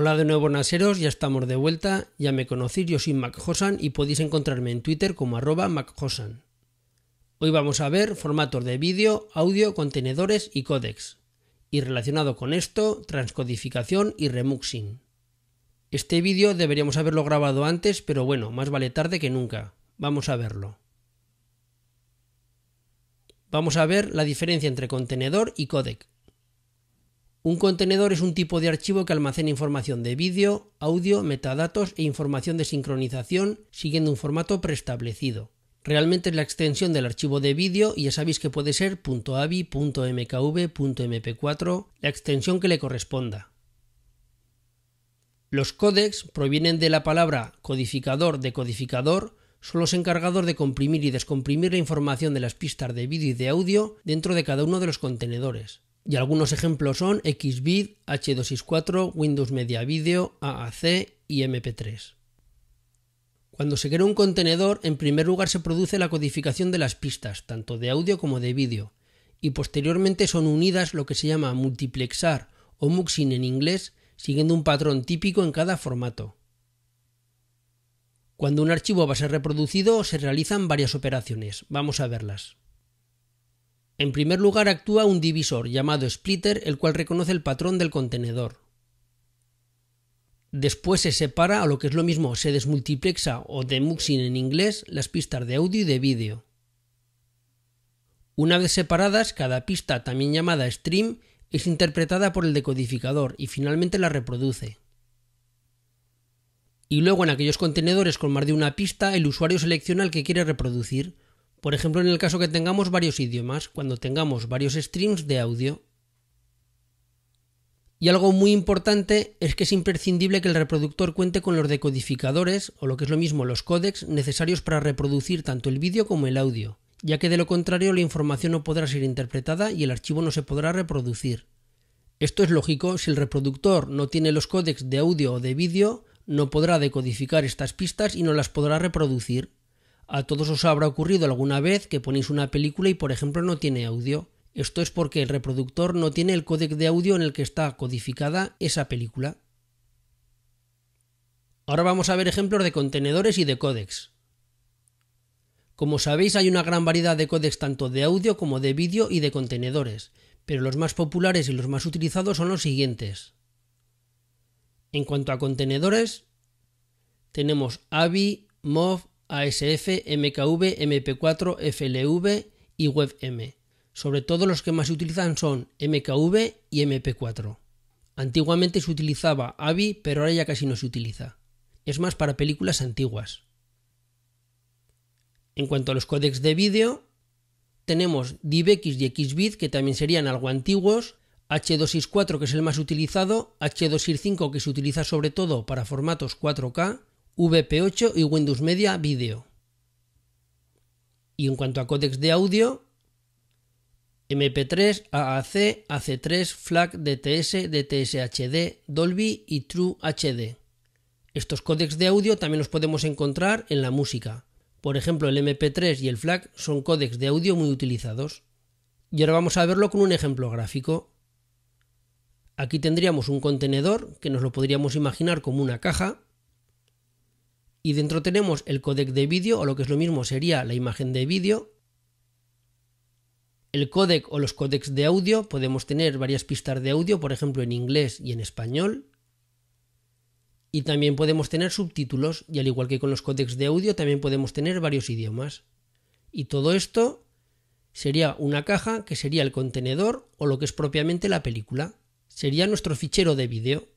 Hola de nuevo Naseros, ya estamos de vuelta, ya me conocéis, yo soy MacHosan y podéis encontrarme en Twitter como arroba MacHosan. Hoy vamos a ver formatos de vídeo, audio, contenedores y códex, Y relacionado con esto, transcodificación y remuxing. Este vídeo deberíamos haberlo grabado antes, pero bueno, más vale tarde que nunca. Vamos a verlo. Vamos a ver la diferencia entre contenedor y codec. Un contenedor es un tipo de archivo que almacena información de vídeo, audio, metadatos e información de sincronización siguiendo un formato preestablecido. Realmente es la extensión del archivo de vídeo y ya sabéis que puede ser .avi, .mkv, .mp4, la extensión que le corresponda. Los códecs provienen de la palabra codificador decodificador, son los encargados de comprimir y descomprimir la información de las pistas de vídeo y de audio dentro de cada uno de los contenedores. Y algunos ejemplos son Xvid, H264, Windows Media Video, AAC y MP3. Cuando se crea un contenedor, en primer lugar se produce la codificación de las pistas, tanto de audio como de vídeo, y posteriormente son unidas lo que se llama multiplexar o muxing en inglés, siguiendo un patrón típico en cada formato. Cuando un archivo va a ser reproducido, se realizan varias operaciones. Vamos a verlas. En primer lugar actúa un divisor llamado splitter, el cual reconoce el patrón del contenedor. Después se separa a lo que es lo mismo, se desmultiplexa o demuxing en inglés las pistas de audio y de vídeo. Una vez separadas, cada pista, también llamada stream, es interpretada por el decodificador y finalmente la reproduce. Y luego en aquellos contenedores con más de una pista, el usuario selecciona el que quiere reproducir, por ejemplo, en el caso que tengamos varios idiomas, cuando tengamos varios streams de audio. Y algo muy importante es que es imprescindible que el reproductor cuente con los decodificadores, o lo que es lo mismo, los códex necesarios para reproducir tanto el vídeo como el audio, ya que de lo contrario la información no podrá ser interpretada y el archivo no se podrá reproducir. Esto es lógico, si el reproductor no tiene los códecs de audio o de vídeo, no podrá decodificar estas pistas y no las podrá reproducir. A todos os habrá ocurrido alguna vez que ponéis una película y por ejemplo no tiene audio. Esto es porque el reproductor no tiene el códec de audio en el que está codificada esa película. Ahora vamos a ver ejemplos de contenedores y de códecs. Como sabéis hay una gran variedad de códecs tanto de audio como de vídeo y de contenedores, pero los más populares y los más utilizados son los siguientes. En cuanto a contenedores, tenemos AVI, MOV, ASF, MKV, MP4, FLV y WebM. Sobre todo los que más se utilizan son MKV y MP4. Antiguamente se utilizaba AVI, pero ahora ya casi no se utiliza. Es más para películas antiguas. En cuanto a los códecs de vídeo, tenemos DivX y XBit, que también serían algo antiguos, h 4 que es el más utilizado, h 5 que se utiliza sobre todo para formatos 4K, VP8 y Windows Media Video. Y en cuanto a códex de audio, MP3, AAC, AC3, FLAC, DTS, DTS-HD, Dolby y True HD. Estos códex de audio también los podemos encontrar en la música. Por ejemplo, el MP3 y el FLAC son códex de audio muy utilizados. Y ahora vamos a verlo con un ejemplo gráfico. Aquí tendríamos un contenedor que nos lo podríamos imaginar como una caja y dentro tenemos el codec de vídeo o lo que es lo mismo sería la imagen de vídeo. El codec o los codecs de audio, podemos tener varias pistas de audio, por ejemplo en inglés y en español. Y también podemos tener subtítulos y al igual que con los codecs de audio también podemos tener varios idiomas. Y todo esto sería una caja que sería el contenedor o lo que es propiamente la película. Sería nuestro fichero de vídeo.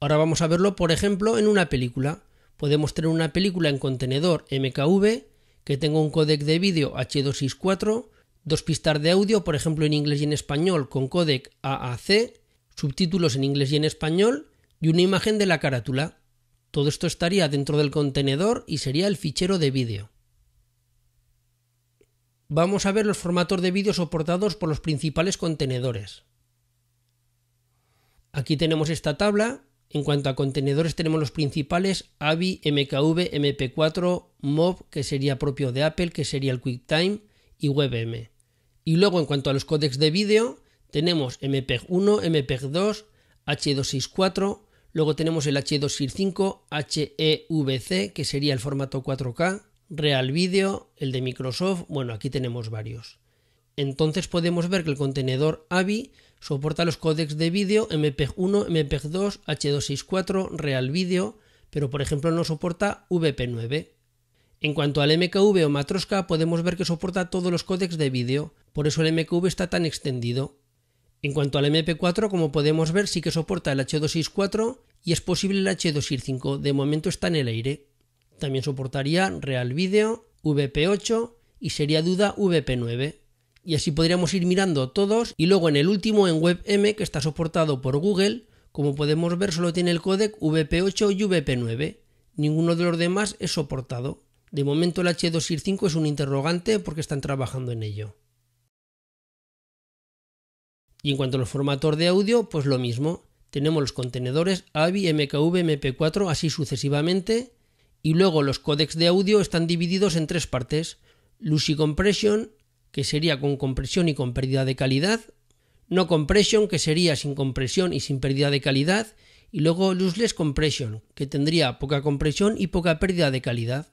Ahora vamos a verlo, por ejemplo, en una película podemos tener una película en contenedor MKV que tenga un codec de vídeo H264, dos pistas de audio, por ejemplo en inglés y en español con codec AAC, subtítulos en inglés y en español y una imagen de la carátula. Todo esto estaría dentro del contenedor y sería el fichero de vídeo. Vamos a ver los formatos de vídeo soportados por los principales contenedores. Aquí tenemos esta tabla en cuanto a contenedores tenemos los principales AVI, MKV, MP4, MOV, que sería propio de Apple, que sería el QuickTime y WebM. Y luego en cuanto a los códecs de vídeo tenemos MPEG-1, MPEG-2, H264, luego tenemos el H265, HEVC, que sería el formato 4K, Real Video, el de Microsoft, bueno, aquí tenemos varios. Entonces podemos ver que el contenedor AVI Soporta los códecs de vídeo MP1, MP2, H264, Real Video, pero por ejemplo no soporta VP9. En cuanto al MKV o Matroska, podemos ver que soporta todos los códecs de vídeo, por eso el MKV está tan extendido. En cuanto al MP4, como podemos ver, sí que soporta el H264 y es posible el H265, de momento está en el aire. También soportaría Real Video, VP8 y sería duda VP9 y así podríamos ir mirando todos y luego en el último en WebM que está soportado por Google, como podemos ver solo tiene el codec VP8 y VP9, ninguno de los demás es soportado. De momento el h 5 es un interrogante porque están trabajando en ello. Y en cuanto a los de audio, pues lo mismo. Tenemos los contenedores AVI, MKV, MP4, así sucesivamente. Y luego los códecs de audio están divididos en tres partes. Lucy Compression, que sería con compresión y con pérdida de calidad, no compression, que sería sin compresión y sin pérdida de calidad, y luego lossless compression, que tendría poca compresión y poca pérdida de calidad.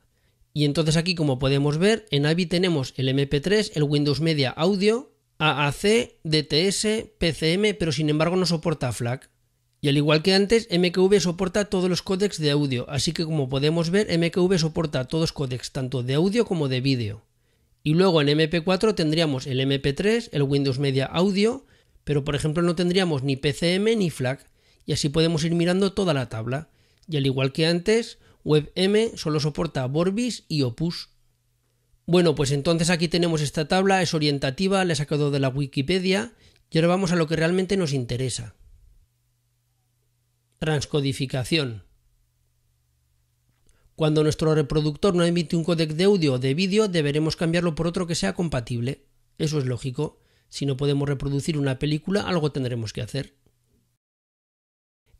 Y entonces aquí, como podemos ver, en AVI tenemos el MP3, el Windows Media Audio, AAC, DTS, PCM, pero sin embargo no soporta FLAC. Y al igual que antes, mqv soporta todos los códecs de audio, así que como podemos ver, mqv soporta todos los códecs, tanto de audio como de vídeo. Y luego en MP4 tendríamos el MP3, el Windows Media Audio, pero por ejemplo no tendríamos ni PCM ni FLAC, y así podemos ir mirando toda la tabla. Y al igual que antes, WebM solo soporta Vorbis y Opus. Bueno, pues entonces aquí tenemos esta tabla, es orientativa, la he sacado de la Wikipedia, y ahora vamos a lo que realmente nos interesa. Transcodificación. Cuando nuestro reproductor no emite un codec de audio o de vídeo, deberemos cambiarlo por otro que sea compatible. Eso es lógico. Si no podemos reproducir una película, algo tendremos que hacer.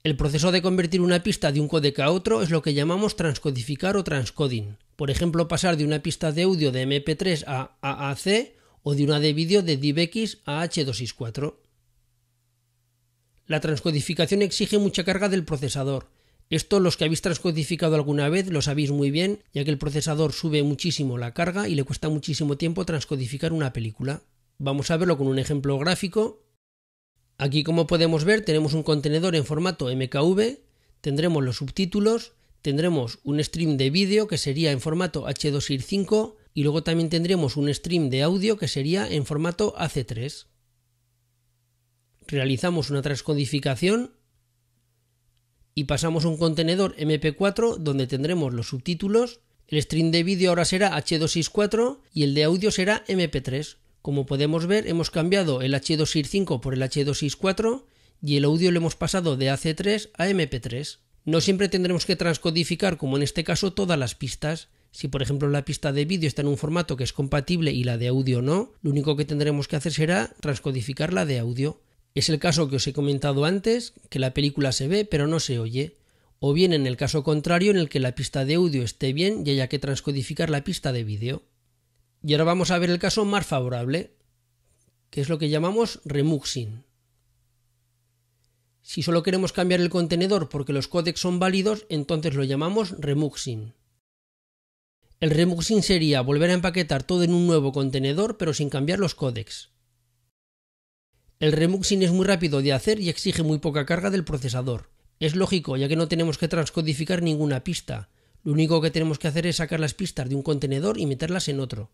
El proceso de convertir una pista de un codec a otro es lo que llamamos transcodificar o transcoding. Por ejemplo, pasar de una pista de audio de MP3 a AAC o de una de vídeo de DivX a h La transcodificación exige mucha carga del procesador, esto los que habéis transcodificado alguna vez lo sabéis muy bien, ya que el procesador sube muchísimo la carga y le cuesta muchísimo tiempo transcodificar una película. Vamos a verlo con un ejemplo gráfico. Aquí como podemos ver tenemos un contenedor en formato MKV, tendremos los subtítulos, tendremos un stream de vídeo que sería en formato H265 y luego también tendremos un stream de audio que sería en formato AC3. Realizamos una transcodificación y pasamos un contenedor MP4 donde tendremos los subtítulos. El stream de vídeo ahora será H264 y el de audio será MP3. Como podemos ver, hemos cambiado el H265 por el H264 y el audio lo hemos pasado de AC3 a MP3. No siempre tendremos que transcodificar, como en este caso, todas las pistas. Si por ejemplo la pista de vídeo está en un formato que es compatible y la de audio no, lo único que tendremos que hacer será transcodificar la de audio. Es el caso que os he comentado antes, que la película se ve pero no se oye, o bien en el caso contrario en el que la pista de audio esté bien y haya que transcodificar la pista de vídeo. Y ahora vamos a ver el caso más favorable, que es lo que llamamos remuxing. Si solo queremos cambiar el contenedor porque los códex son válidos, entonces lo llamamos remuxing. El remuxing sería volver a empaquetar todo en un nuevo contenedor pero sin cambiar los códex. El remuxing es muy rápido de hacer y exige muy poca carga del procesador. Es lógico, ya que no tenemos que transcodificar ninguna pista. Lo único que tenemos que hacer es sacar las pistas de un contenedor y meterlas en otro.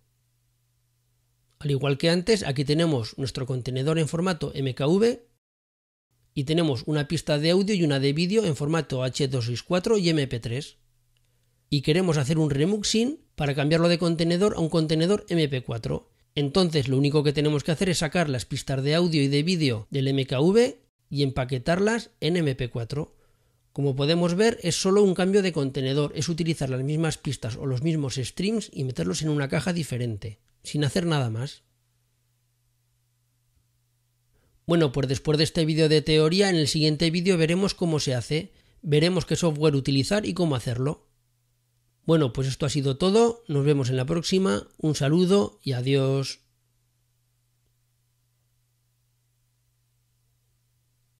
Al igual que antes, aquí tenemos nuestro contenedor en formato MKV y tenemos una pista de audio y una de vídeo en formato H264 y MP3. Y queremos hacer un remuxing para cambiarlo de contenedor a un contenedor MP4. Entonces lo único que tenemos que hacer es sacar las pistas de audio y de vídeo del MKV y empaquetarlas en MP4. Como podemos ver, es solo un cambio de contenedor, es utilizar las mismas pistas o los mismos streams y meterlos en una caja diferente, sin hacer nada más. Bueno, pues después de este vídeo de teoría, en el siguiente vídeo veremos cómo se hace, veremos qué software utilizar y cómo hacerlo. Bueno, pues esto ha sido todo. Nos vemos en la próxima. Un saludo y adiós.